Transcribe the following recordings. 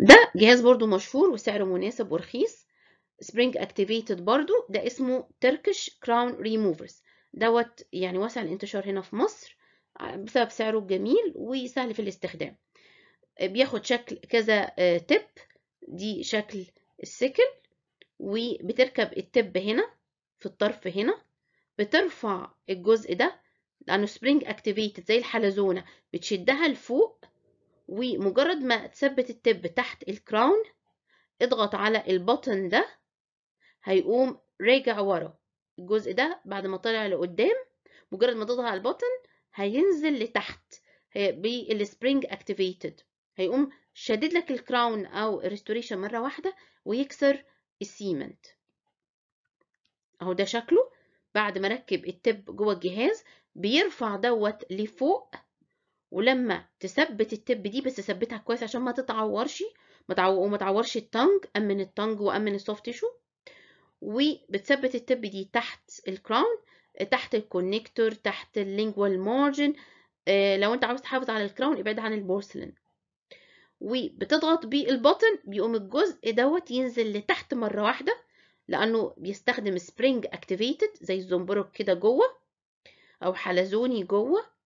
ده جهاز برضو مشهور وسعره مناسب ورخيص سبرينج اكتيفيتد برضو ده اسمه تركش كراون ريموفرز دوت يعني واسع الانتشار هنا في مصر بسبب سعره الجميل وسهل في الاستخدام بياخد شكل كذا تب آه، دي شكل السكل وبتركب التب هنا في الطرف هنا بترفع الجزء ده لانه سبرينج اكتيفيتد زي الحلزونه بتشدها لفوق ومجرد ما تثبت التب تحت الكراون اضغط على البطن ده هيقوم راجع ورا الجزء ده بعد ما طلع لقدام مجرد ما تضغط على البطن هينزل لتحت بالسبرينج اكتيفيتد هيقوم شادد لك الكراون او الريستوريشن مره واحده ويكسر السيمنت اهو ده شكله بعد ما ركب التب جوه الجهاز بيرفع دوت لفوق ولما تثبت التب دي بس ثبتها كويس عشان ما تتعورش وما تعورش التنج امن التنج وامن السوفت تيشو وبتثبت التب دي تحت الكراون تحت الكونكتور تحت اللينجوال مارجن آه لو انت عاوز تحافظ على الكراون ابعد عن البورسلين وبتضغط بالبطن بيقوم الجزء دوت ينزل لتحت مره واحده لانه بيستخدم سبرينج اكتيفيتد زي الزنبرك كده جوه او حلزوني جوه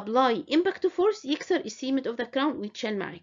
apply impact force يكسر cement of the crown ويتشال معاه